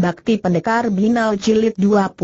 Bakti Pendekar Binal Jilid 21.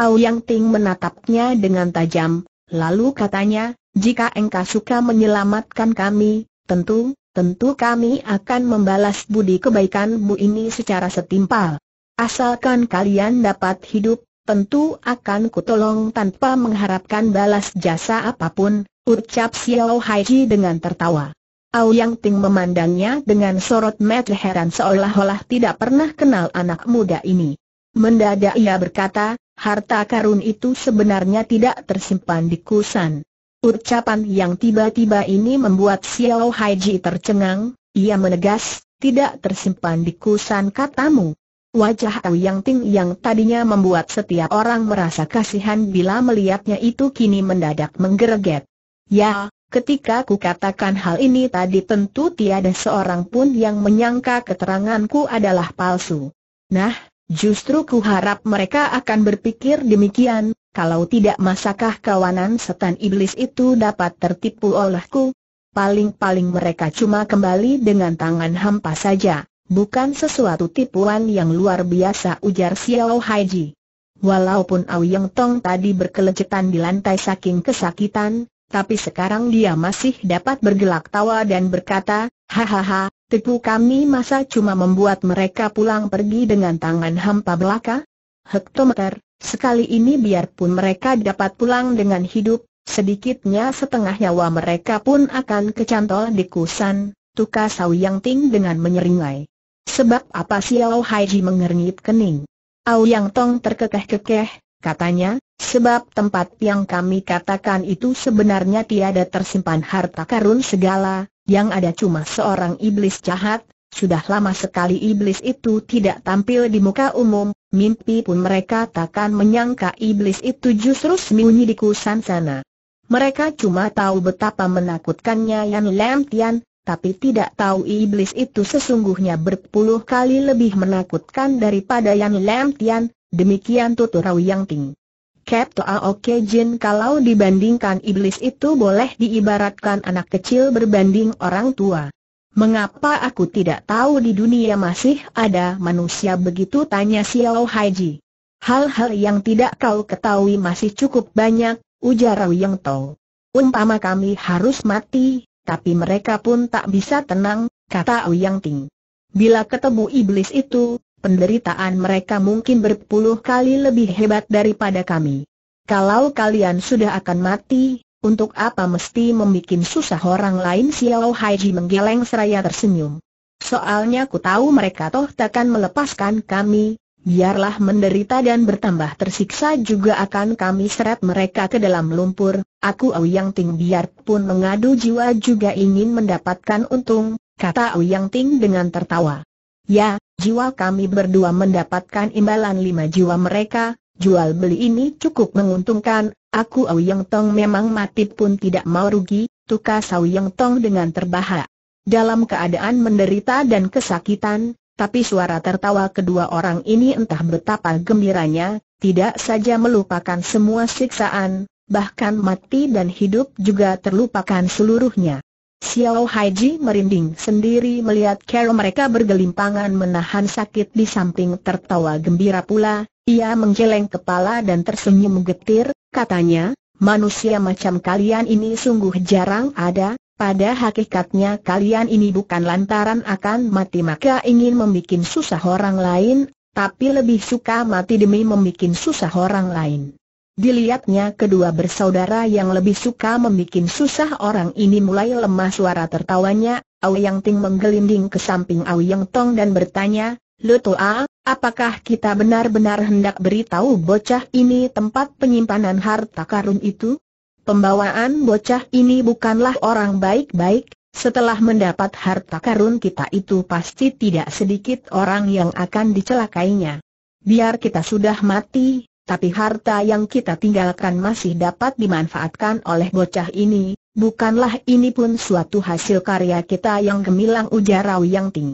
Au Yang Ting menatapnya dengan tajam, lalu katanya, jika engkau suka menyelamatkan kami, tentu, tentu kami akan membalas budi kebaikanmu ini secara setimpal. Asalkan kalian dapat hidup, tentu akan kutolong tanpa mengharapkan balas jasa apapun, ucap Xiao Haiji dengan tertawa. Yang Ting memandangnya dengan sorot mata heran seolah-olah tidak pernah kenal anak muda ini. Mendadak ia berkata, harta karun itu sebenarnya tidak tersimpan di kusan. Ucapan yang tiba-tiba ini membuat Xiao Haiji tercengang, ia menegas, tidak tersimpan di kusan katamu. Wajah Au Yang Ting yang tadinya membuat setiap orang merasa kasihan bila melihatnya itu kini mendadak menggereget. Ya, Ketika ku katakan hal ini tadi tentu tiada seorang pun yang menyangka keteranganku adalah palsu. Nah, justru ku harap mereka akan berpikir demikian, kalau tidak masakah kawanan setan iblis itu dapat tertipu olehku? Paling-paling mereka cuma kembali dengan tangan hampa saja. Bukan sesuatu tipuan yang luar biasa ujar Xiao Haiji. Walaupun Au Yang Tong tadi berkelecehan di lantai saking kesakitan, tapi sekarang dia masih dapat bergelak tawa dan berkata, hahaha, tipu kami masa cuma membuat mereka pulang pergi dengan tangan hampa belaka? Hektometer, sekali ini biarpun mereka dapat pulang dengan hidup, sedikitnya setengah nyawa mereka pun akan kecantol di kusan, tuka Sau Yang Ting dengan menyeringai. Sebab apa Lao Haiji mengernyit kening? Au Yang Tong terkekeh-kekeh, katanya, sebab tempat yang kami katakan itu sebenarnya tiada tersimpan harta karun segala, yang ada cuma seorang iblis jahat, sudah lama sekali iblis itu tidak tampil di muka umum, mimpi pun mereka takkan menyangka iblis itu justru sembunyi di kusan sana. Mereka cuma tahu betapa menakutkannya Yan Lam Tian, tapi tidak tahu iblis itu sesungguhnya berpuluh kali lebih menakutkan daripada Yan Lam Tian, Demikian tutur Yang Ting. Kep Toa Oke Jin kalau dibandingkan iblis itu boleh diibaratkan anak kecil berbanding orang tua. Mengapa aku tidak tahu di dunia masih ada manusia begitu tanya Xiao Haji. Hal-hal yang tidak kau ketahui masih cukup banyak, ujar Rao Yang Tong. Umpama kami harus mati, tapi mereka pun tak bisa tenang, kata Rao Yang Ting. Bila ketemu iblis itu, penderitaan mereka mungkin berpuluh kali lebih hebat daripada kami. Kalau kalian sudah akan mati, untuk apa mesti membuat susah orang lain Xiao Haiji menggeleng seraya tersenyum. Soalnya ku tahu mereka toh takkan melepaskan kami, biarlah menderita dan bertambah tersiksa juga akan kami seret mereka ke dalam lumpur, aku Auyang Ting biarpun mengadu jiwa juga ingin mendapatkan untung, kata Auyang Ting dengan tertawa. Ya, jiwa kami berdua mendapatkan imbalan lima jiwa mereka, jual beli ini cukup menguntungkan, aku Auyang Tong memang mati pun tidak mau rugi, tukas Auyang Tong dengan terbahak. Dalam keadaan menderita dan kesakitan, tapi suara tertawa kedua orang ini entah betapa gembiranya, tidak saja melupakan semua siksaan, bahkan mati dan hidup juga terlupakan seluruhnya. Xiao Haiji merinding sendiri melihat cara mereka bergelimpangan menahan sakit di samping tertawa gembira pula, ia menggeleng kepala dan tersenyum getir, katanya, manusia macam kalian ini sungguh jarang ada, pada hakikatnya kalian ini bukan lantaran akan mati maka ingin membuat susah orang lain, tapi lebih suka mati demi membuat susah orang lain. Dilihatnya kedua bersaudara yang lebih suka membuat susah orang ini mulai lemah suara tertawanya, Yang Ting menggelinding ke samping Yang Tong dan bertanya, tua, apakah kita benar-benar hendak beritahu bocah ini tempat penyimpanan harta karun itu? Pembawaan bocah ini bukanlah orang baik-baik, setelah mendapat harta karun kita itu pasti tidak sedikit orang yang akan dicelakainya. Biar kita sudah mati, tapi harta yang kita tinggalkan masih dapat dimanfaatkan oleh bocah ini, bukanlah ini pun suatu hasil karya kita yang gemilang ujar Rao Yang Ting.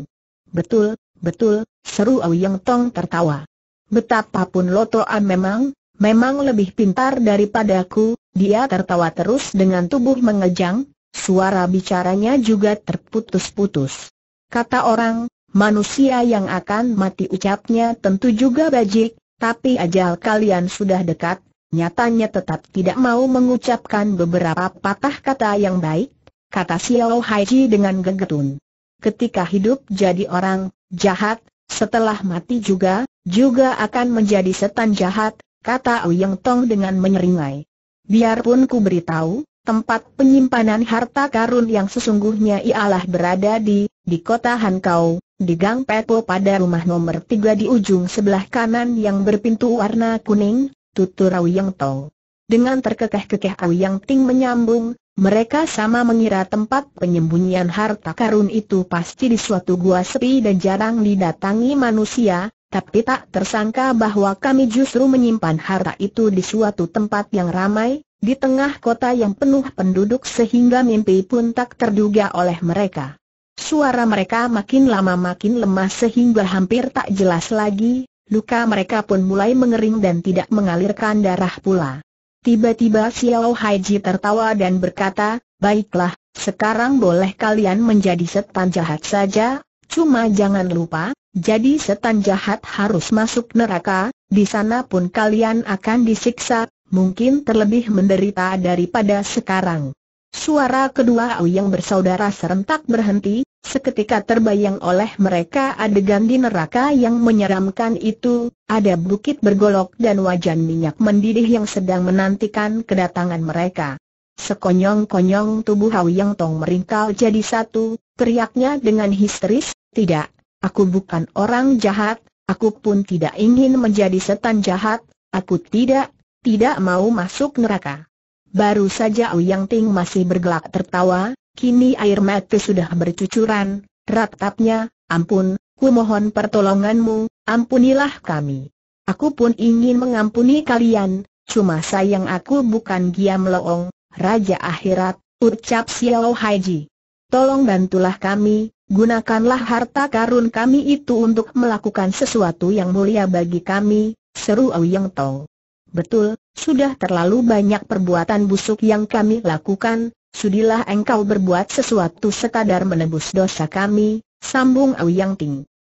Betul, betul, seru Au Yang Tong tertawa. Betapapun Lotoan memang, memang lebih pintar daripadaku, dia tertawa terus dengan tubuh mengejang, suara bicaranya juga terputus-putus. Kata orang, manusia yang akan mati ucapnya tentu juga bajik, tapi ajal kalian sudah dekat, nyatanya tetap tidak mau mengucapkan beberapa patah kata yang baik, kata Xiao Haiji dengan gegetun. Ketika hidup jadi orang jahat, setelah mati juga, juga akan menjadi setan jahat, kata Uyeng Tong dengan menyeringai. Biarpun ku beritahu, tempat penyimpanan harta karun yang sesungguhnya ialah berada di, di kota Hankau, di Gang Pepo pada rumah nomor tiga di ujung sebelah kanan yang berpintu warna kuning, tutur Auyang Tong. Dengan terkekeh-kekeh Auyang Ting menyambung, mereka sama mengira tempat penyembunyian harta karun itu pasti di suatu gua sepi dan jarang didatangi manusia, tapi tak tersangka bahwa kami justru menyimpan harta itu di suatu tempat yang ramai, di tengah kota yang penuh penduduk sehingga mimpi pun tak terduga oleh mereka. Suara mereka makin lama makin lemah sehingga hampir tak jelas lagi, luka mereka pun mulai mengering dan tidak mengalirkan darah pula. Tiba-tiba Xiao Haiji tertawa dan berkata, Baiklah, sekarang boleh kalian menjadi setan jahat saja, cuma jangan lupa, jadi setan jahat harus masuk neraka, di sana pun kalian akan disiksa, mungkin terlebih menderita daripada sekarang. Suara kedua Awi yang bersaudara serentak berhenti, Seketika terbayang oleh mereka adegan di neraka yang menyeramkan itu, ada bukit bergolok dan wajan minyak mendidih yang sedang menantikan kedatangan mereka. Sekonyong-konyong tubuh Hau Yang Tong meringkal jadi satu, teriaknya dengan histeris, tidak, aku bukan orang jahat, aku pun tidak ingin menjadi setan jahat, aku tidak, tidak mau masuk neraka. Baru saja Yang Ting masih bergelak tertawa, Kini air mata sudah bercucuran, ratapnya, ampun, ku mohon pertolonganmu, ampunilah kami. Aku pun ingin mengampuni kalian, cuma sayang aku bukan Giam Loong, Raja Akhirat, ucap Xiao Haji. Tolong bantulah kami, gunakanlah harta karun kami itu untuk melakukan sesuatu yang mulia bagi kami, seru Yang Tong. Betul, sudah terlalu banyak perbuatan busuk yang kami lakukan, Sudilah engkau berbuat sesuatu sekadar menebus dosa kami, sambung Yang Ting.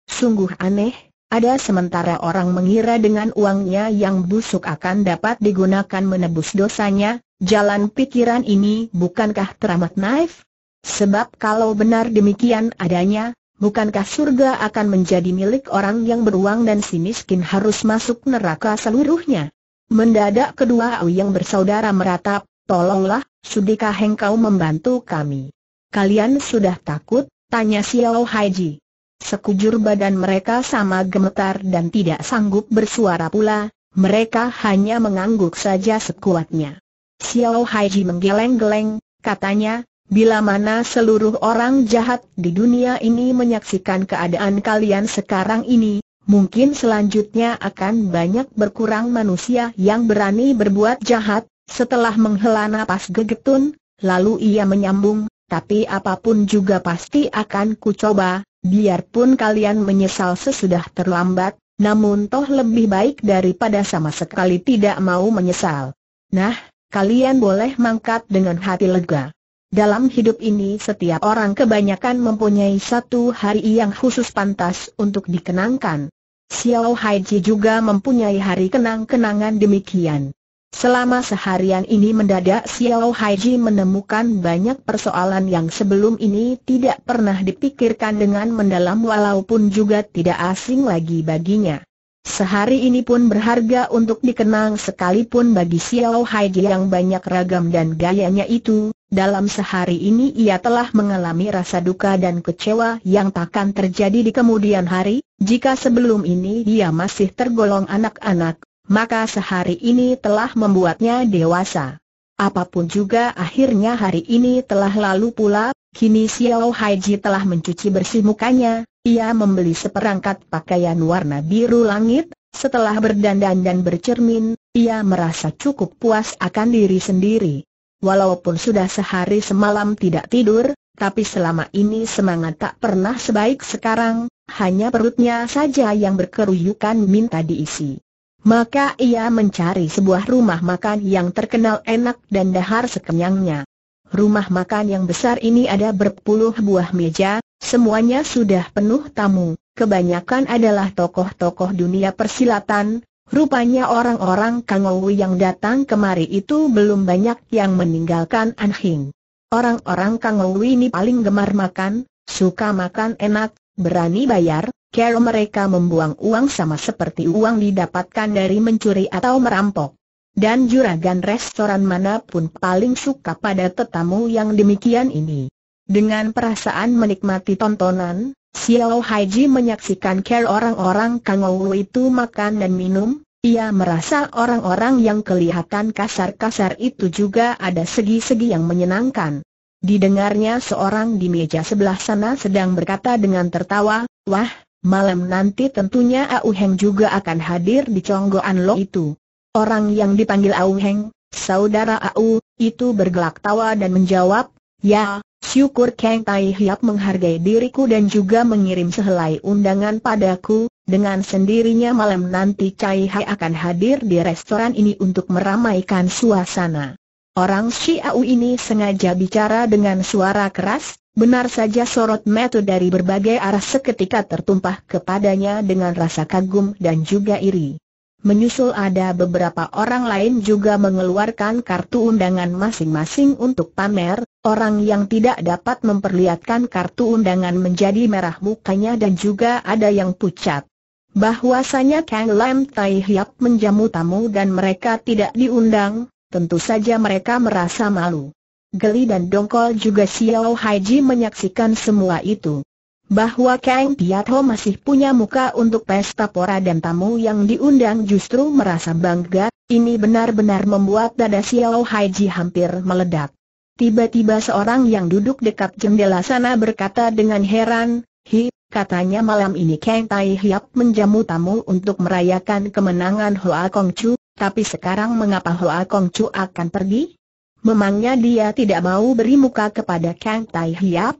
Sungguh aneh, ada sementara orang mengira dengan uangnya yang busuk akan dapat digunakan menebus dosanya, jalan pikiran ini bukankah teramat naif? Sebab kalau benar demikian adanya, bukankah surga akan menjadi milik orang yang beruang dan si miskin harus masuk neraka seluruhnya? Mendadak kedua Auyang bersaudara meratap, tolonglah, sudikah engkau membantu kami? Kalian sudah takut? Tanya Xiao Haiji. Sekujur badan mereka sama gemetar dan tidak sanggup bersuara pula, mereka hanya mengangguk saja sekuatnya. Xiao Haiji menggeleng-geleng, katanya, Bila mana seluruh orang jahat di dunia ini menyaksikan keadaan kalian sekarang ini, mungkin selanjutnya akan banyak berkurang manusia yang berani berbuat jahat, setelah menghela napas gegetun, lalu ia menyambung, tapi apapun juga pasti akan kucoba, biarpun kalian menyesal sesudah terlambat, namun toh lebih baik daripada sama sekali tidak mau menyesal. Nah, kalian boleh mangkat dengan hati lega. Dalam hidup ini setiap orang kebanyakan mempunyai satu hari yang khusus pantas untuk dikenangkan. Xiao Haiji juga mempunyai hari kenang-kenangan demikian. Selama seharian ini mendadak Xiao Haiji menemukan banyak persoalan yang sebelum ini tidak pernah dipikirkan dengan mendalam walaupun juga tidak asing lagi baginya. Sehari ini pun berharga untuk dikenang sekalipun bagi Xiao Haiji yang banyak ragam dan gayanya itu, dalam sehari ini ia telah mengalami rasa duka dan kecewa yang takkan terjadi di kemudian hari, jika sebelum ini ia masih tergolong anak-anak, maka sehari ini telah membuatnya dewasa. Apapun juga akhirnya hari ini telah lalu pula, kini Xiao Haiji telah mencuci bersih mukanya, ia membeli seperangkat pakaian warna biru langit, setelah berdandan dan bercermin, ia merasa cukup puas akan diri sendiri. Walaupun sudah sehari semalam tidak tidur, tapi selama ini semangat tak pernah sebaik sekarang, hanya perutnya saja yang berkeruyukan minta diisi. Maka ia mencari sebuah rumah makan yang terkenal enak dan dahar sekenyangnya. Rumah makan yang besar ini ada berpuluh buah meja, semuanya sudah penuh tamu, kebanyakan adalah tokoh-tokoh dunia persilatan, rupanya orang-orang Kangowu yang datang kemari itu belum banyak yang meninggalkan Anhing. Orang-orang Kangowu ini paling gemar makan, suka makan enak, berani bayar, Care mereka membuang uang sama seperti uang didapatkan dari mencuri atau merampok. Dan juragan restoran manapun paling suka pada tetamu yang demikian ini. Dengan perasaan menikmati tontonan, Xiao Haiji menyaksikan care orang-orang Kangou itu makan dan minum, ia merasa orang-orang yang kelihatan kasar-kasar itu juga ada segi-segi yang menyenangkan. Didengarnya seorang di meja sebelah sana sedang berkata dengan tertawa, Wah, Malam nanti tentunya Au Heng juga akan hadir di Conggoan Lo itu. Orang yang dipanggil Au Heng, saudara Au, itu bergelak tawa dan menjawab, Ya, syukur Kang Tai Hiap menghargai diriku dan juga mengirim sehelai undangan padaku, dengan sendirinya malam nanti Cai Hai akan hadir di restoran ini untuk meramaikan suasana. Orang Si Au ini sengaja bicara dengan suara keras, Benar saja sorot mata dari berbagai arah seketika tertumpah kepadanya dengan rasa kagum dan juga iri. Menyusul ada beberapa orang lain juga mengeluarkan kartu undangan masing-masing untuk pamer, orang yang tidak dapat memperlihatkan kartu undangan menjadi merah mukanya dan juga ada yang pucat bahwasanya Kang Lam Tai Hiap menjamu tamu dan mereka tidak diundang, tentu saja mereka merasa malu geli dan dongkol juga Xiao Haiji menyaksikan semua itu. Bahwa Kang Piatho masih punya muka untuk pesta pora dan tamu yang diundang justru merasa bangga, ini benar-benar membuat dada Xiao Haiji hampir meledak. Tiba-tiba seorang yang duduk dekat jendela sana berkata dengan heran, Hi, katanya malam ini Kang Tai Hiap menjamu tamu untuk merayakan kemenangan Hoa Kong Chu, tapi sekarang mengapa Hoa Kong Chu akan pergi? Memangnya dia tidak mau beri muka kepada Kang Tai Hiap?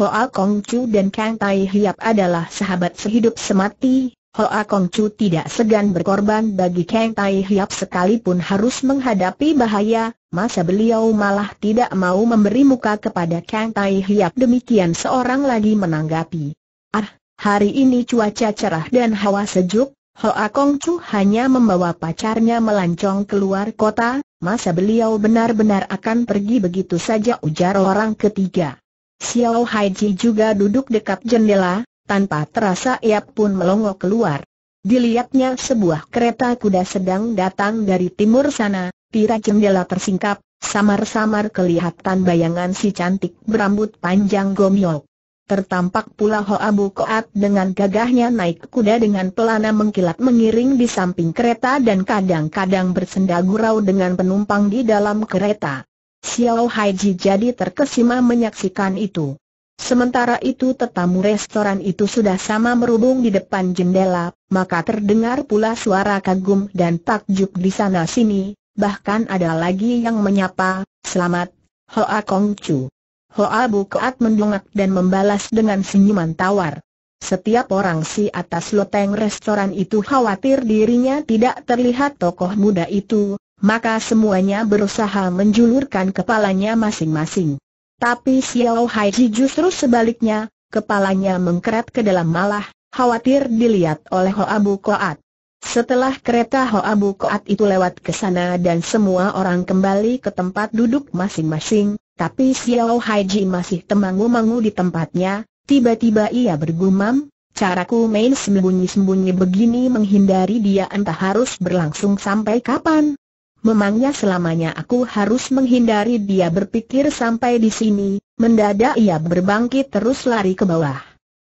Hoa Kong Chu dan Kang Tai Hiap adalah sahabat sehidup semati. Hoa Kong Chu tidak segan berkorban bagi Kang Tai Hiap sekalipun harus menghadapi bahaya, masa beliau malah tidak mau memberi muka kepada Kang Tai Hiap demikian seorang lagi menanggapi. Ah, hari ini cuaca cerah dan hawa sejuk, Hoa Kong Chu hanya membawa pacarnya melancong keluar kota, masa beliau benar-benar akan pergi begitu saja ujar orang ketiga. Xiao Ji juga duduk dekat jendela, tanpa terasa ia pun melongo keluar. Dilihatnya sebuah kereta kuda sedang datang dari timur sana, tirai jendela tersingkap, samar-samar kelihatan bayangan si cantik berambut panjang Gomio. Tertampak pula Hoa Koat dengan gagahnya naik kuda dengan pelana mengkilat mengiring di samping kereta dan kadang-kadang bersenda gurau dengan penumpang di dalam kereta. Xiao Haiji jadi terkesima menyaksikan itu. Sementara itu tetamu restoran itu sudah sama merubung di depan jendela, maka terdengar pula suara kagum dan takjub di sana-sini, bahkan ada lagi yang menyapa, selamat, Hoa Chu. Hoa Koat mendongak dan membalas dengan senyuman tawar. Setiap orang si atas loteng restoran itu khawatir dirinya tidak terlihat tokoh muda itu, maka semuanya berusaha menjulurkan kepalanya masing-masing. Tapi Xiao Haiji justru sebaliknya, kepalanya mengkeret ke dalam malah, khawatir dilihat oleh Hoa Koat. Setelah kereta Abu Koat itu lewat ke sana dan semua orang kembali ke tempat duduk masing-masing, tapi Xiao Haiji masih temangu-mangu di tempatnya, tiba-tiba ia bergumam, caraku main sembunyi-sembunyi begini menghindari dia entah harus berlangsung sampai kapan. Memangnya selamanya aku harus menghindari dia berpikir sampai di sini, mendadak ia berbangkit terus lari ke bawah.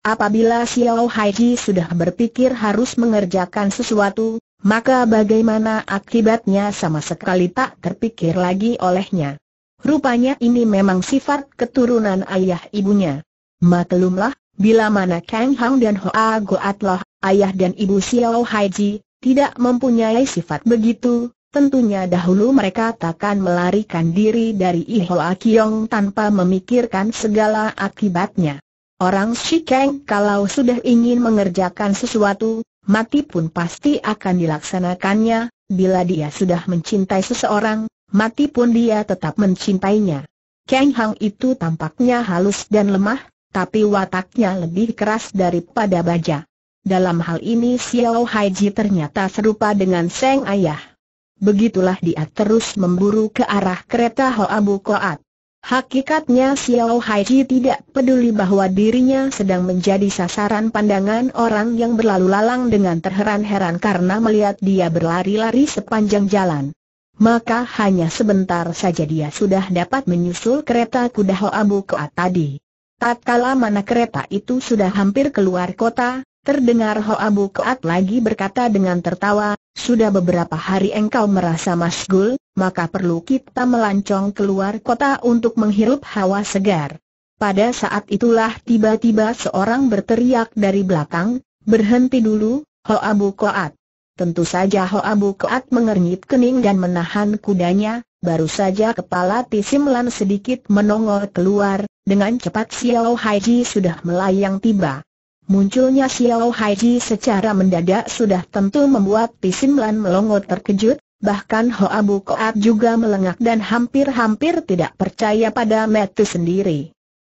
Apabila Xiao Haiji sudah berpikir harus mengerjakan sesuatu, maka bagaimana akibatnya sama sekali tak terpikir lagi olehnya. Rupanya ini memang sifat keturunan ayah ibunya. Maklumlah, bila mana Kang Hang dan Hoa Goatlah, ayah dan ibu Xiao Haiji, tidak mempunyai sifat begitu, Tentunya dahulu mereka takkan melarikan diri dari Ihoa Kiong tanpa memikirkan segala akibatnya. Orang Shikeng kalau sudah ingin mengerjakan sesuatu, mati pun pasti akan dilaksanakannya, bila dia sudah mencintai seseorang, mati pun dia tetap mencintainya. Kang Hang itu tampaknya halus dan lemah, tapi wataknya lebih keras daripada baja. Dalam hal ini Xiao Haiji ternyata serupa dengan Seng Ayah. Begitulah dia terus memburu ke arah kereta Hoa Bu Koat. Hakikatnya Xiao Haiji tidak peduli bahwa dirinya sedang menjadi sasaran pandangan orang yang berlalu lalang dengan terheran-heran karena melihat dia berlari-lari sepanjang jalan. Maka hanya sebentar saja dia sudah dapat menyusul kereta kuda Hoa Bukoa tadi. Tatkala mana kereta itu sudah hampir keluar kota, Terdengar Ho Abu Koat lagi berkata dengan tertawa, sudah beberapa hari engkau merasa masgul, maka perlu kita melancong keluar kota untuk menghirup hawa segar. Pada saat itulah tiba-tiba seorang berteriak dari belakang, berhenti dulu, Ho Abu Koat. Tentu saja Ho Abu Koat mengernyit kening dan menahan kudanya, Baru saja kepala Tisimlan sedikit menongol keluar, dengan cepat Xiao Haiji sudah melayang tiba. Munculnya Xiao Haiji secara mendadak sudah tentu membuat Lan melongo terkejut, bahkan Ho Abu Koat juga melengak dan hampir-hampir tidak percaya pada Matthew sendiri.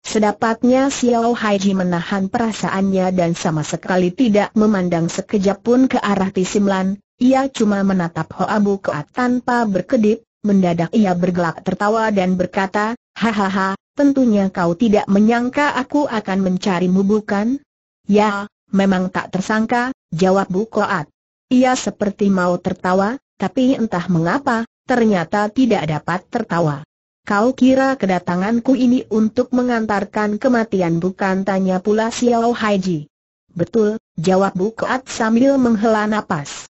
Sedapatnya Xiao Haiji menahan perasaannya dan sama sekali tidak memandang sekejap pun ke arah Lan, ia cuma menatap Ho Abu Koat tanpa berkedip, mendadak ia bergelak tertawa dan berkata, Hahaha, tentunya kau tidak menyangka aku akan mencarimu bukan? Ya, memang tak tersangka, jawab Bu Koat. Ia seperti mau tertawa, tapi entah mengapa, ternyata tidak dapat tertawa. Kau kira kedatanganku ini untuk mengantarkan kematian bukan tanya pula Xiao Haiji. Betul, jawab Bu Koat sambil menghela nafas.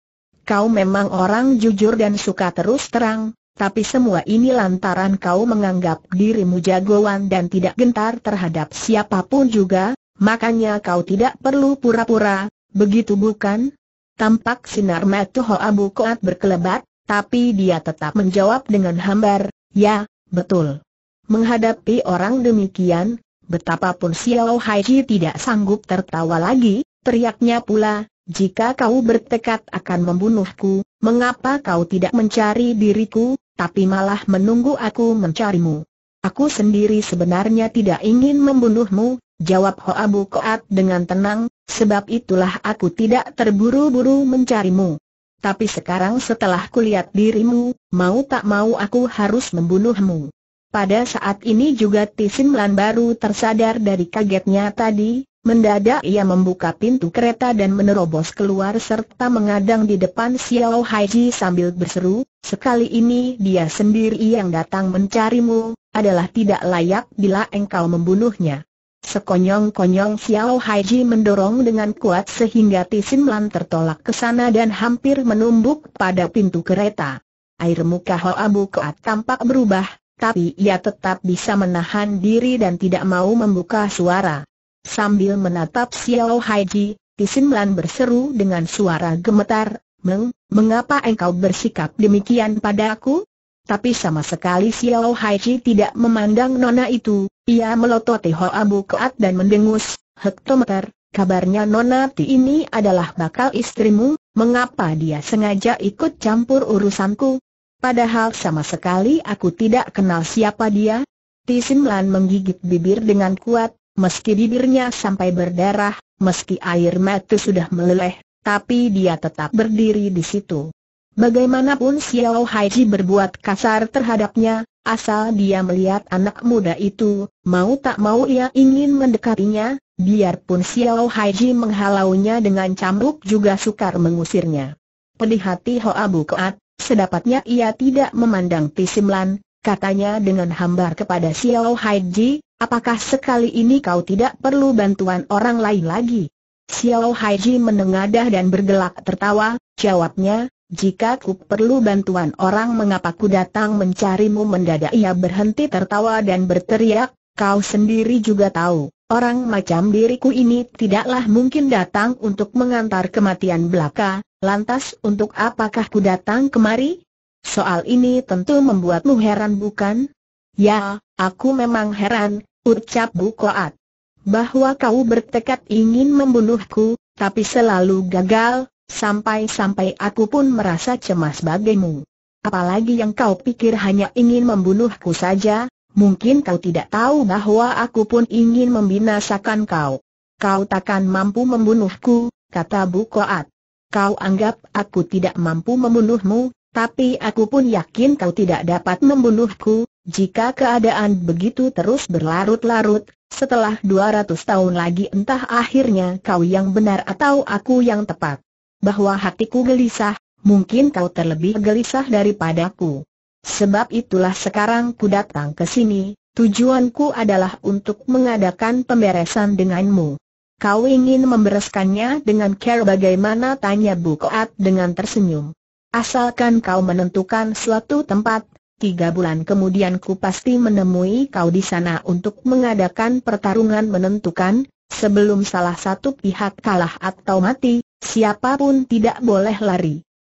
Kau memang orang jujur dan suka terus terang, tapi semua ini lantaran kau menganggap dirimu jagoan dan tidak gentar terhadap siapapun juga, Makanya kau tidak perlu pura-pura, begitu bukan? Tampak sinar mata Abu Koat berkelebat, tapi dia tetap menjawab dengan hambar, ya, betul. Menghadapi orang demikian, betapapun Xiao Haiji tidak sanggup tertawa lagi, teriaknya pula, jika kau bertekad akan membunuhku, mengapa kau tidak mencari diriku, tapi malah menunggu aku mencarimu? Aku sendiri sebenarnya tidak ingin membunuhmu, Jawab Hoa Bu Koat dengan tenang, sebab itulah aku tidak terburu-buru mencarimu. Tapi sekarang setelah kulihat dirimu, mau tak mau aku harus membunuhmu. Pada saat ini juga Tisin Lan baru tersadar dari kagetnya tadi, mendadak ia membuka pintu kereta dan menerobos keluar serta mengadang di depan Xiao Haiji sambil berseru, sekali ini dia sendiri yang datang mencarimu, adalah tidak layak bila engkau membunuhnya. Sekonyong-konyong Xiao Haiji mendorong dengan kuat sehingga Tisim Lan tertolak ke sana dan hampir menumbuk pada pintu kereta. Air muka Hoa Bukoat tampak berubah, tapi ia tetap bisa menahan diri dan tidak mau membuka suara. Sambil menatap Xiao Haiji, Tisim Lan berseru dengan suara gemetar, Meng, mengapa engkau bersikap demikian padaku? Tapi sama sekali Xiao Haiji tidak memandang nona itu, ia melototi Hoa keat dan mendengus, Hektometer, kabarnya nona Ti ini adalah bakal istrimu, mengapa dia sengaja ikut campur urusanku? Padahal sama sekali aku tidak kenal siapa dia. Ti Simlan menggigit bibir dengan kuat, meski bibirnya sampai berdarah, meski air mata sudah meleleh, tapi dia tetap berdiri di situ. Bagaimanapun Xiao Haiji berbuat kasar terhadapnya, asal dia melihat anak muda itu, mau tak mau ia ingin mendekatinya, biarpun Xiao Haiji menghalaunya dengan cambuk juga sukar mengusirnya. Pedih hati Abu Keat, sedapatnya ia tidak memandang Pisimlan, katanya dengan hambar kepada Xiao Haiji, apakah sekali ini kau tidak perlu bantuan orang lain lagi? Xiao Haiji menengadah dan bergelak tertawa, jawabnya, jika ku perlu bantuan orang mengapa ku datang mencarimu mendadak ia berhenti tertawa dan berteriak, kau sendiri juga tahu, orang macam diriku ini tidaklah mungkin datang untuk mengantar kematian belaka, lantas untuk apakah ku datang kemari? Soal ini tentu membuatmu heran bukan? Ya, aku memang heran, ucap Bukoat. Bahwa kau bertekad ingin membunuhku, tapi selalu gagal, Sampai-sampai aku pun merasa cemas bagimu. Apalagi yang kau pikir hanya ingin membunuhku saja, mungkin kau tidak tahu bahwa aku pun ingin membinasakan kau. Kau takkan mampu membunuhku, kata Bu Koat. Kau anggap aku tidak mampu membunuhmu, tapi aku pun yakin kau tidak dapat membunuhku, jika keadaan begitu terus berlarut-larut, setelah 200 tahun lagi entah akhirnya kau yang benar atau aku yang tepat bahwa hatiku gelisah, mungkin kau terlebih gelisah daripadaku. Sebab itulah sekarang ku datang ke sini, tujuanku adalah untuk mengadakan pemberesan denganmu. Kau ingin membereskannya dengan care bagaimana tanya Koat dengan tersenyum. Asalkan kau menentukan suatu tempat, tiga bulan kemudian ku pasti menemui kau di sana untuk mengadakan pertarungan menentukan, Sebelum salah satu pihak kalah atau mati, siapapun tidak boleh lari.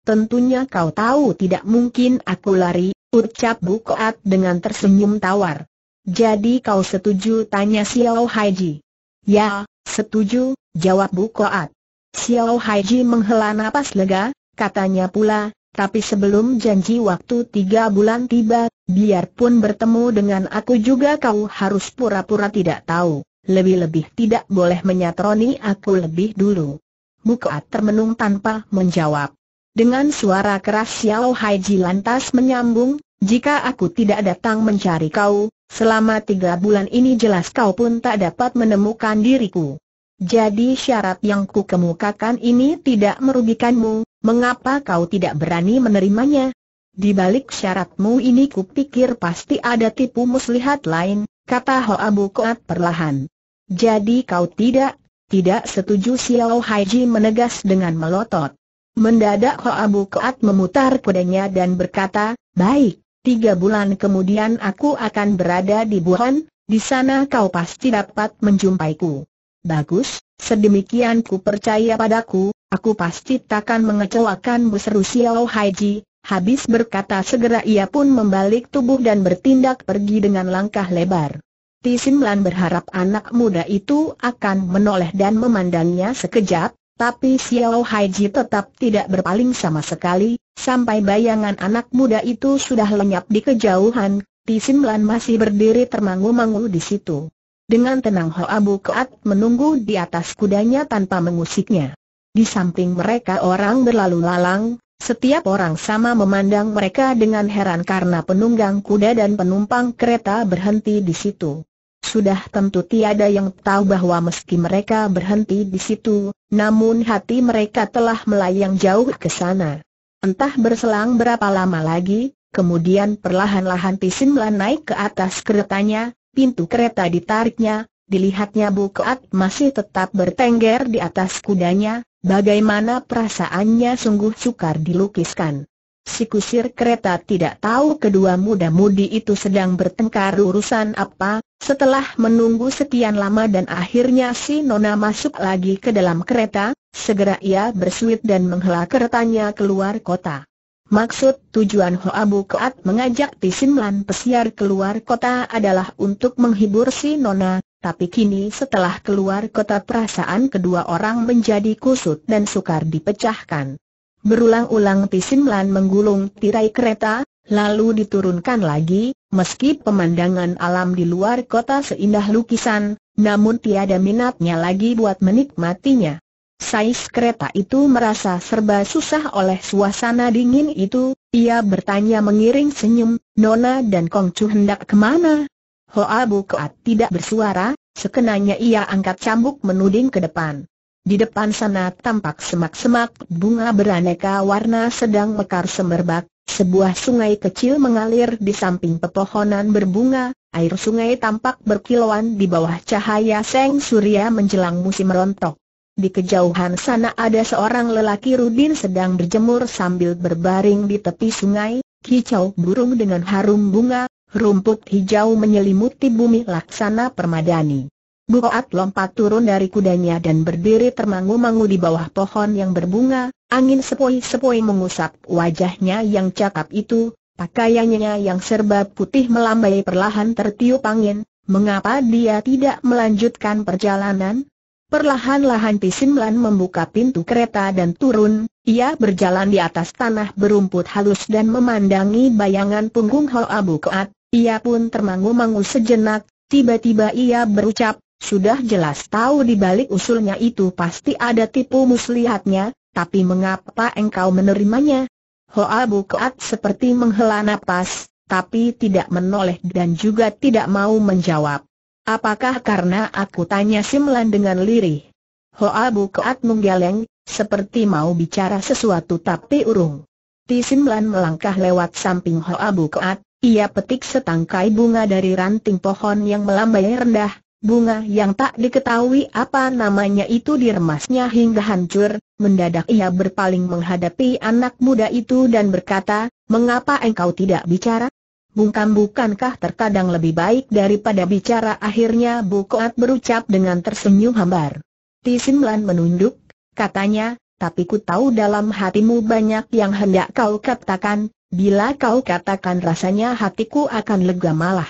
Tentunya kau tahu tidak mungkin aku lari, ucap Bu Koat dengan tersenyum tawar. Jadi kau setuju tanya Xiao Haiji? Ya, setuju, jawab Bu Koat. Xiao Haiji menghela napas lega, katanya pula, tapi sebelum janji waktu tiga bulan tiba, biarpun bertemu dengan aku juga kau harus pura-pura tidak tahu. Lebih-lebih tidak boleh menyatroni aku lebih dulu. Mukaat termenung tanpa menjawab. Dengan suara keras Xiao Haiji lantas menyambung, jika aku tidak datang mencari kau, selama tiga bulan ini jelas kau pun tak dapat menemukan diriku. Jadi syarat yang ku kemukakan ini tidak merugikanmu, mengapa kau tidak berani menerimanya? Di balik syaratmu ini kupikir pasti ada tipu muslihat lain, kata Hoa Bukoat perlahan. Jadi kau tidak, tidak setuju Xiao Haiji menegas dengan melotot. Mendadak Ho Abu Koat memutar kudanya dan berkata, Baik, tiga bulan kemudian aku akan berada di Wuhan, di sana kau pasti dapat menjumpaiku. Bagus, sedemikian ku percaya padaku, aku pasti takkan mengecewakanmu seru Xiao Haiji. Habis berkata segera ia pun membalik tubuh dan bertindak pergi dengan langkah lebar. Tisimlan berharap anak muda itu akan menoleh dan memandangnya sekejap, tapi Xiao Haiji tetap tidak berpaling sama sekali, sampai bayangan anak muda itu sudah lenyap di kejauhan, Tisimlan masih berdiri termangu-mangu di situ. Dengan tenang Ho Abu Keat menunggu di atas kudanya tanpa mengusiknya. Di samping mereka orang berlalu lalang, setiap orang sama memandang mereka dengan heran karena penunggang kuda dan penumpang kereta berhenti di situ. Sudah tentu tiada yang tahu bahwa meski mereka berhenti di situ, namun hati mereka telah melayang jauh ke sana. Entah berselang berapa lama lagi, kemudian perlahan-lahan Pisin naik ke atas keretanya, pintu kereta ditariknya, dilihatnya Keat masih tetap bertengger di atas kudanya, Bagaimana perasaannya sungguh sukar dilukiskan. Si kusir kereta tidak tahu kedua muda-mudi itu sedang bertengkar urusan apa, setelah menunggu sekian lama dan akhirnya si Nona masuk lagi ke dalam kereta, segera ia bersuit dan menghela keretanya keluar kota. Maksud tujuan Hoabu Keat mengajak Tisimlan pesiar keluar kota adalah untuk menghibur si Nona, tapi kini setelah keluar kota perasaan kedua orang menjadi kusut dan sukar dipecahkan. Berulang-ulang Tisimlan menggulung tirai kereta, lalu diturunkan lagi, meski pemandangan alam di luar kota seindah lukisan, namun tiada minatnya lagi buat menikmatinya. Sais kereta itu merasa serba susah oleh suasana dingin itu, ia bertanya mengiring senyum, Nona dan Kongcu hendak kemana? Hoa Bukoat tidak bersuara, sekenanya ia angkat cambuk menuding ke depan. Di depan sana tampak semak-semak bunga beraneka warna sedang mekar semerbak, sebuah sungai kecil mengalir di samping pepohonan berbunga, air sungai tampak berkilauan di bawah cahaya seng surya menjelang musim rontok. Di kejauhan sana ada seorang lelaki Rudin sedang berjemur sambil berbaring di tepi sungai, kicau burung dengan harum bunga, Rumput hijau menyelimuti bumi laksana permadani. Buat lompat turun dari kudanya dan berdiri termangu-mangu di bawah pohon yang berbunga, angin sepoi-sepoi mengusap wajahnya yang cakap itu, pakaiannya yang serba putih melambai perlahan tertiup angin, mengapa dia tidak melanjutkan perjalanan? Perlahan-lahan Pisimlan membuka pintu kereta dan turun, ia berjalan di atas tanah berumput halus dan memandangi bayangan punggung Hoa Bukoat, ia pun termangu-mangu sejenak, tiba-tiba ia berucap, sudah jelas tahu di balik usulnya itu pasti ada tipu muslihatnya, tapi mengapa engkau menerimanya? Hoa Bukat seperti menghela napas, tapi tidak menoleh dan juga tidak mau menjawab. Apakah karena aku tanya Simlan dengan lirih? Hoa Bukat menggeleng, seperti mau bicara sesuatu tapi urung. Ti Simlan melangkah lewat samping Hoa Bukat, ia petik setangkai bunga dari ranting pohon yang melambai rendah, bunga yang tak diketahui apa namanya itu diremasnya hingga hancur, mendadak ia berpaling menghadapi anak muda itu dan berkata, mengapa engkau tidak bicara? Bungkam bukankah terkadang lebih baik daripada bicara akhirnya Bukoat berucap dengan tersenyum hambar. Tisimlan menunduk, katanya, tapi ku tahu dalam hatimu banyak yang hendak kau katakan, Bila kau katakan rasanya hatiku akan lega malah.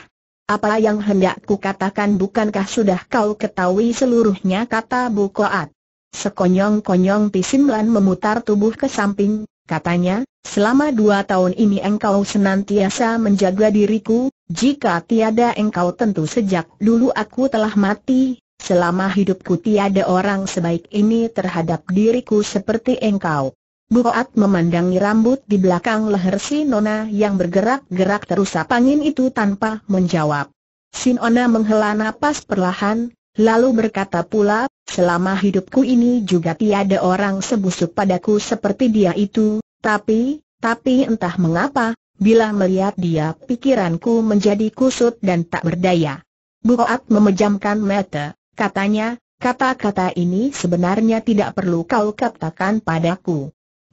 Apa yang hendak ku katakan bukankah sudah kau ketahui seluruhnya kata Bu Koat. Sekonyong-konyong Pisimlan memutar tubuh ke samping, katanya, selama dua tahun ini engkau senantiasa menjaga diriku, jika tiada engkau tentu sejak dulu aku telah mati, selama hidupku tiada orang sebaik ini terhadap diriku seperti engkau. Buat memandangi rambut di belakang leher si Nona yang bergerak-gerak terus angin itu tanpa menjawab. Si nona menghela napas perlahan, lalu berkata pula, selama hidupku ini juga tiada orang sebusuk padaku seperti dia itu, tapi, tapi entah mengapa, bila melihat dia pikiranku menjadi kusut dan tak berdaya. Buat memejamkan mata, katanya, kata-kata ini sebenarnya tidak perlu kau katakan padaku.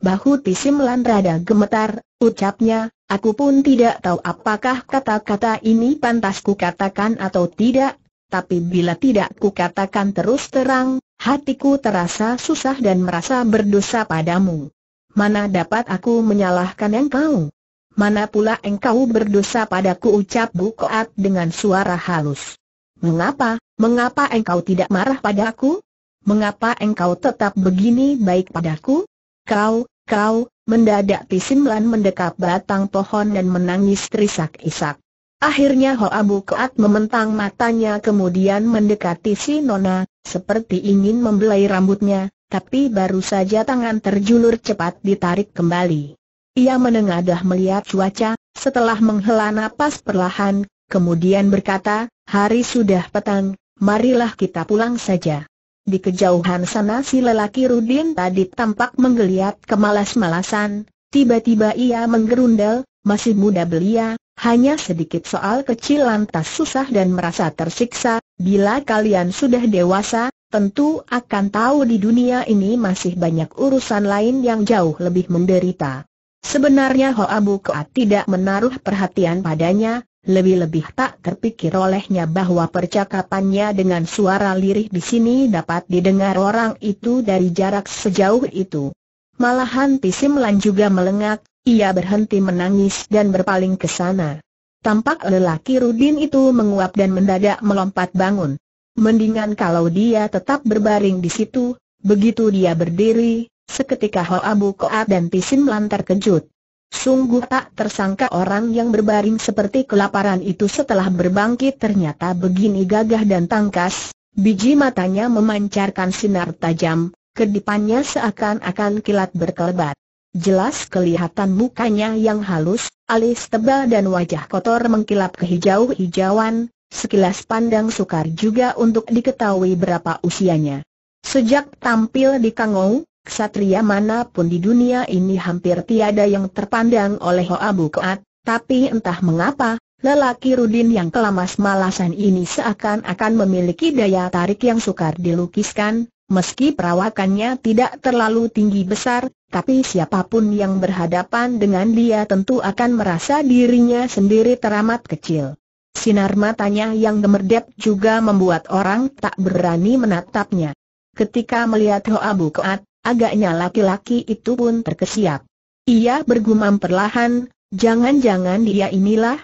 Bahu Tisim Lan rada gemetar, ucapnya, aku pun tidak tahu apakah kata-kata ini pantas katakan atau tidak, tapi bila tidak kukatakan terus terang, hatiku terasa susah dan merasa berdosa padamu. Mana dapat aku menyalahkan engkau? Mana pula engkau berdosa padaku ucap Bu Koat dengan suara halus. Mengapa, mengapa engkau tidak marah padaku? Mengapa engkau tetap begini baik padaku? Kau, Kau, mendadak Pisimlan mendekap batang pohon dan menangis terisak-isak. Akhirnya Ho Abu Keat mementang matanya kemudian mendekati si Nona, seperti ingin membelai rambutnya, tapi baru saja tangan terjulur cepat ditarik kembali. Ia menengadah melihat cuaca, setelah menghela napas perlahan, kemudian berkata, hari sudah petang, marilah kita pulang saja. Di kejauhan sana si lelaki Rudin tadi tampak menggeliat kemalas-malasan, tiba-tiba ia menggerundel, masih muda belia, hanya sedikit soal kecil lantas susah dan merasa tersiksa, bila kalian sudah dewasa, tentu akan tahu di dunia ini masih banyak urusan lain yang jauh lebih menderita. Sebenarnya Hoa Bukoat tidak menaruh perhatian padanya, lebih-lebih tak terpikir olehnya bahwa percakapannya dengan suara lirih di sini dapat didengar orang itu dari jarak sejauh itu. Malahan Pisimlan juga melengak, ia berhenti menangis dan berpaling ke sana. Tampak lelaki Rudin itu menguap dan mendadak melompat bangun. Mendingan kalau dia tetap berbaring di situ, begitu dia berdiri, seketika Hoa Koab dan Pisimlan terkejut. Sungguh tak tersangka orang yang berbaring seperti kelaparan itu setelah berbangkit ternyata begini gagah dan tangkas, biji matanya memancarkan sinar tajam, kedipannya seakan-akan kilat berkelebat. Jelas kelihatan mukanya yang halus, alis tebal dan wajah kotor mengkilap kehijau-hijauan, sekilas pandang sukar juga untuk diketahui berapa usianya. Sejak tampil di Kangou, Ksatria manapun di dunia ini hampir tiada yang terpandang oleh Hoa Keat, tapi entah mengapa, lelaki Rudin yang kelamas malasan ini seakan-akan memiliki daya tarik yang sukar dilukiskan, meski perawakannya tidak terlalu tinggi besar, tapi siapapun yang berhadapan dengan dia tentu akan merasa dirinya sendiri teramat kecil. Sinar matanya yang gemerdep juga membuat orang tak berani menatapnya. Ketika melihat Hoa Keat. Agaknya laki-laki itu pun terkesiap. Ia bergumam perlahan, jangan-jangan dia inilah?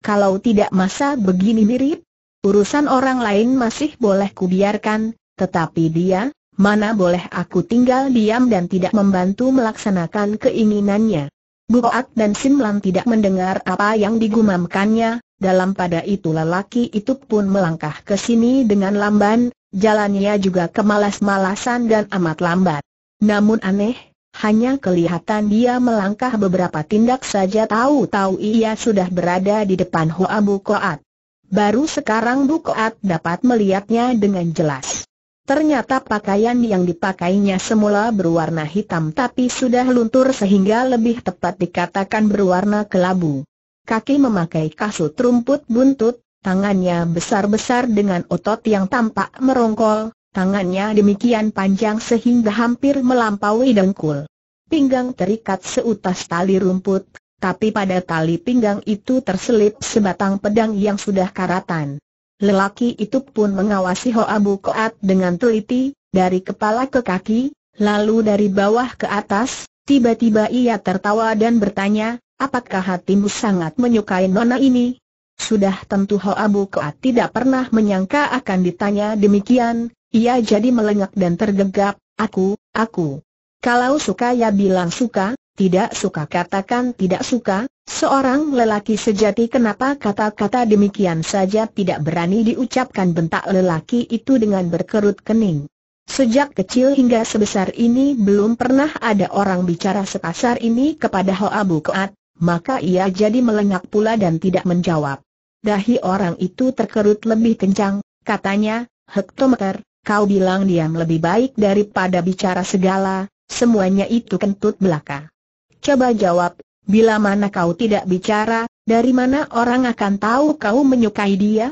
Kalau tidak masa begini mirip? Urusan orang lain masih boleh kubiarkan, tetapi dia, mana boleh aku tinggal diam dan tidak membantu melaksanakan keinginannya. Buat dan Simlan tidak mendengar apa yang digumamkannya, dalam pada itu lelaki itu pun melangkah ke sini dengan lamban, jalannya juga kemalas-malasan dan amat lambat. Namun aneh, hanya kelihatan dia melangkah beberapa tindak saja tahu-tahu ia sudah berada di depan Hoa Bukoat. Baru sekarang Bukoat dapat melihatnya dengan jelas. Ternyata pakaian yang dipakainya semula berwarna hitam tapi sudah luntur sehingga lebih tepat dikatakan berwarna kelabu. Kaki memakai kasut rumput buntut, tangannya besar-besar dengan otot yang tampak merongkol, Tangannya demikian panjang sehingga hampir melampaui dengkul. Pinggang terikat seutas tali rumput, tapi pada tali pinggang itu terselip sebatang pedang yang sudah karatan. Lelaki itu pun mengawasi Hoa Koat dengan teliti, dari kepala ke kaki, lalu dari bawah ke atas, tiba-tiba ia tertawa dan bertanya, apakah hatimu sangat menyukai nona ini? Sudah tentu Hoa Koat tidak pernah menyangka akan ditanya demikian, ia jadi melengak dan tergegap, aku, aku. Kalau suka ya bilang suka, tidak suka katakan tidak suka, seorang lelaki sejati kenapa kata-kata demikian saja tidak berani diucapkan bentak lelaki itu dengan berkerut kening. Sejak kecil hingga sebesar ini belum pernah ada orang bicara sepasar ini kepada Hoa Keat. maka ia jadi melengak pula dan tidak menjawab. Dahi orang itu terkerut lebih kencang, katanya, hektometer, kau bilang diam lebih baik daripada bicara segala, semuanya itu kentut belaka. Coba jawab, bila mana kau tidak bicara, dari mana orang akan tahu kau menyukai dia?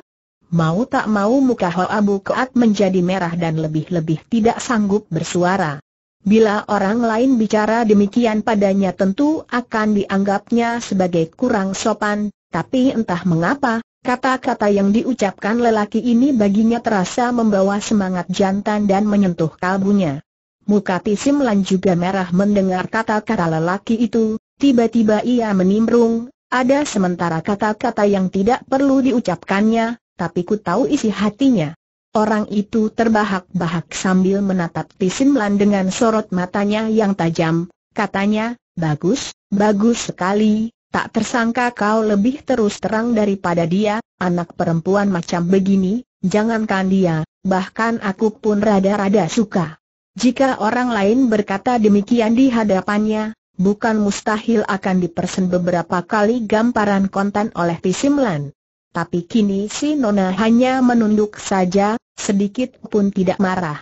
Mau tak mau muka Hoa Koat menjadi merah dan lebih-lebih tidak sanggup bersuara. Bila orang lain bicara demikian padanya tentu akan dianggapnya sebagai kurang sopan, tapi entah mengapa, Kata-kata yang diucapkan lelaki ini baginya terasa membawa semangat jantan dan menyentuh kalbunya. Muka Tisimlan juga merah mendengar kata-kata lelaki itu, tiba-tiba ia menimbrung, ada sementara kata-kata yang tidak perlu diucapkannya, tapi ku tahu isi hatinya. Orang itu terbahak-bahak sambil menatap Tisimlan dengan sorot matanya yang tajam, katanya, bagus, bagus sekali, Tak tersangka kau lebih terus terang daripada dia, anak perempuan macam begini, jangankan dia, bahkan aku pun rada-rada suka. Jika orang lain berkata demikian di hadapannya, bukan mustahil akan dipersen beberapa kali gamparan konten oleh Pisimlan. Tapi kini si Nona hanya menunduk saja, sedikit pun tidak marah.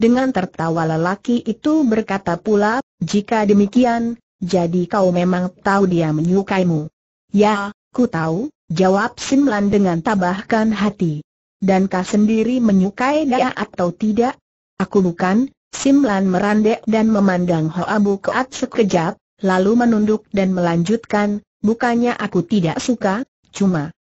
Dengan tertawa lelaki itu berkata pula, jika demikian, jadi kau memang tahu dia menyukaimu. Ya, ku tahu, jawab Simlan dengan tabahkan hati. Dan kau sendiri menyukai dia atau tidak? Aku bukan, Simlan merandek dan memandang Hoa Bukat sekejap, lalu menunduk dan melanjutkan, bukannya aku tidak suka, cuma